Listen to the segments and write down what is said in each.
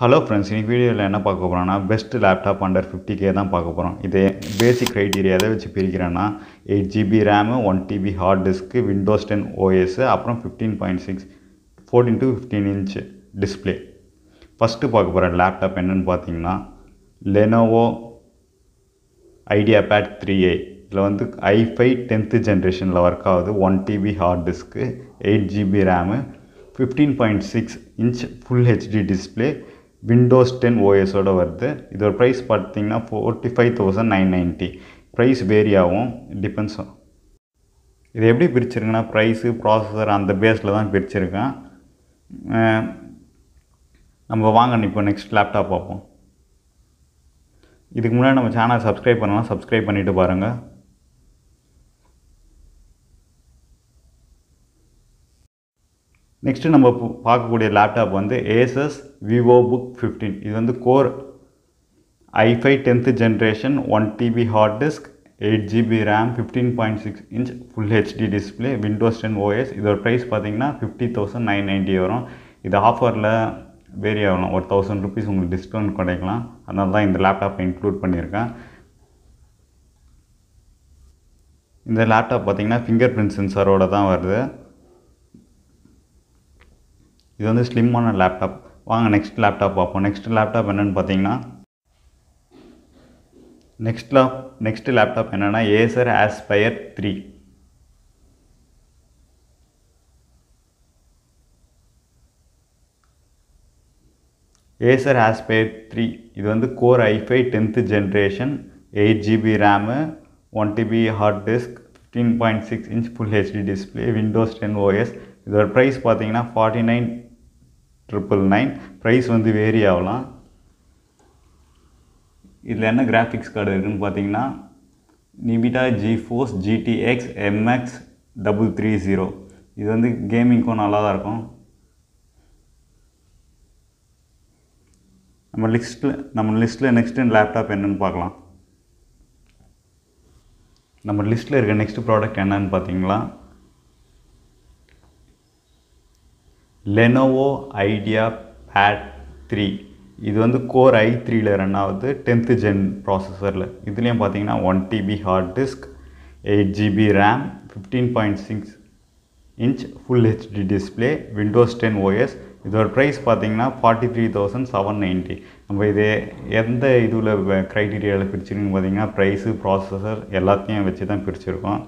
hello friends இன்றைக்கி வீடியோவில் என்ன பார்க்க போகிறோன்னா best laptop under fifty K தான் பார்க்க போகிறோம் இது பேசிக் க்ரைட்டீரியா எதை வச்சு பிரிக்கிறேன்னா eight GB RAM one TB hard disk Windows ten OS அப்புறம் fifteen point six fourteen to fifteen inch display first பார்க்க போகிற லேப்டாப் என்னென்னு பார்த்தீங்கன்னா Lenovo idea pad three A இதில் வந்து ஐஃபை டென்த்து ஜென்ரேஷனில் ஒர்க் ஆகுது one TB hard disk eight GB RAM fifteen point six inch full HD display Windows ten ஓஎஸோடு வருது இதோட ப்ரைஸ் பார்த்தீங்கன்னா forty five thousand nine ninety price vary ஆகும் depends இது எப்படி பிரிச்சிருக்குன்னா ப்ரைஸு ப்ராசஸர் அந்த பேஸில் தான் பிரிச்சிருக்கேன் நம்ம வாங்க இப்போ நெக்ஸ்ட் லேப்டாப் பார்ப்போம் இதுக்கு முன்னாடி நம்ம சேனல் சப்ஸ்கிரைப் பண்ணலாம் சப்ஸ்கிரைப் பண்ணிவிட்டு பாருங்கள் நெக்ஸ்ட்டு நம்ம பார்க்கக்கூடிய லேப்டாப் வந்து ஏசஸ் விவோ புக் ஃபிஃப்டீன் இது வந்து core i five tenth generation one TB hard disk eight GB RAM fifteen point six inch full HD display Windows ten OS இதோட ப்ரைஸ் பார்த்தீங்கன்னா ஃபிஃப்டி தௌசண்ட் நைன் நைன்ட்டி வரும் இது ஆஃபரில் vary ஆகணும் ஒரு thousand rupees உங்களுக்கு டிஸ்கவுண்ட் கிடைக்கலாம் அதனால தான் இந்த லேப்டாப்பை இன்க்ளூட் பண்ணியிருக்கேன் இந்த லேப்டாப் பார்த்தீங்கன்னா ஃபிங்கர் பிரிண்ட் சென்சாரோடு தான் வருது இது வந்து ஸ்லிம்மான லேப்டாப் வாங்க நெக்ஸ்ட் லேப்டாப் பார்ப்போம் நெக்ஸ்ட் லேப்டாப் என்னென்னு பார்த்தீங்கன்னா நெக்ஸ்ட் லேப் நெக்ஸ்ட் லேப்டாப் என்னென்னா Acer Aspire three Acer Aspire three இது வந்து core i five tenth generation eight GB RAM one TB hard disk fifteen point six inch full HD display Windows ten OS இதோட price பார்த்தீங்கன்னா forty nine triple nine price வந்து vary ஆகலாம் இதில் என்ன graphics card இருக்குதுன்னு பார்த்தீங்கன்னா Nvidia GeForce GTX MX double three zero இது வந்து கேமிங்க்கும் நல்லா தான் இருக்கும் நம்ம லிஸ்ட்டில் நம்ம லிஸ்ட்டில் நெக்ஸ்ட்டு லேப்டாப் என்னென்னு பார்க்கலாம் நம்ம லிஸ்ட்டில் இருக்க நெக்ஸ்ட் ப்ராடக்ட் என்னன்னு பார்த்தீங்களா லெனோவோ ஐடியா பேட் த்ரீ இது வந்து கோர் ஐ த்ரீயில் ரன் ஆகுது டென்த்து ஜென் ப்ராசஸரில் இதுலேயும் பார்த்தீங்கன்னா one TB hard disk eight GB RAM fifteen point six inch full HD display Windows ten OS இதோட ப்ரைஸ் பார்த்தீங்கன்னா forty three thousand seven ninety நம்ம இது எந்த இதில் க்ரைட்டீரியாவில் பிரிச்சிருக்குன்னு பார்த்தீங்கன்னா ப்ரைஸு ப்ராசஸர் எல்லாத்தையும் வச்சு தான் பிரிச்சிருக்கோம்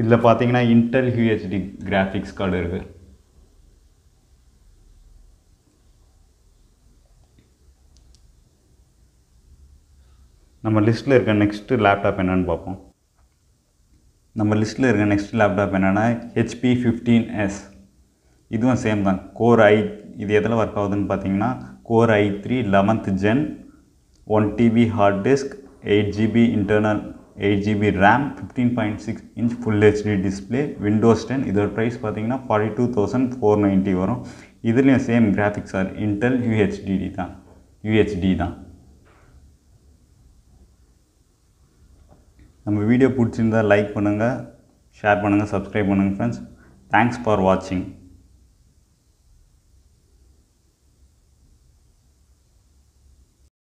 இதில் பார்த்தீங்கன்னா இன்டெல் ஹியூஹெச்டி கிராஃபிக்ஸ் கார்டு இருக்குது நம்ம லிஸ்ட்டில் இருக்க நெக்ஸ்ட்டு லேப்டாப் என்னென்னு பார்ப்போம் நம்ம லிஸ்ட்டில் இருக்க நெக்ஸ்ட் லேப்டாப் என்னென்னா ஹெச்பி ஃபிஃப்டீன் எஸ் இதுவும் சேம் தான் கோர் ஐ இது எதில் ஒர்க் ஆகுதுன்னு பார்த்தீங்கன்னா core i three eleventh gen one TB hard disk eight GB internal eight GB RAM fifteen point six inch full HD display Windows ten இதோட price பார்த்தீங்கன்னா forty two thousand four ninety வரும் இதுலேயும் same graphics are Intel UHD தான் UHD தான் நம்ம video பிடிச்சிருந்தால் like பண்ணுங்கள் share பண்ணுங்கள் சப்ஸ்கிரைப் பண்ணுங்கள் ஃப்ரெண்ட்ஸ் தேங்க்ஸ் ஃபார் வாட்சிங்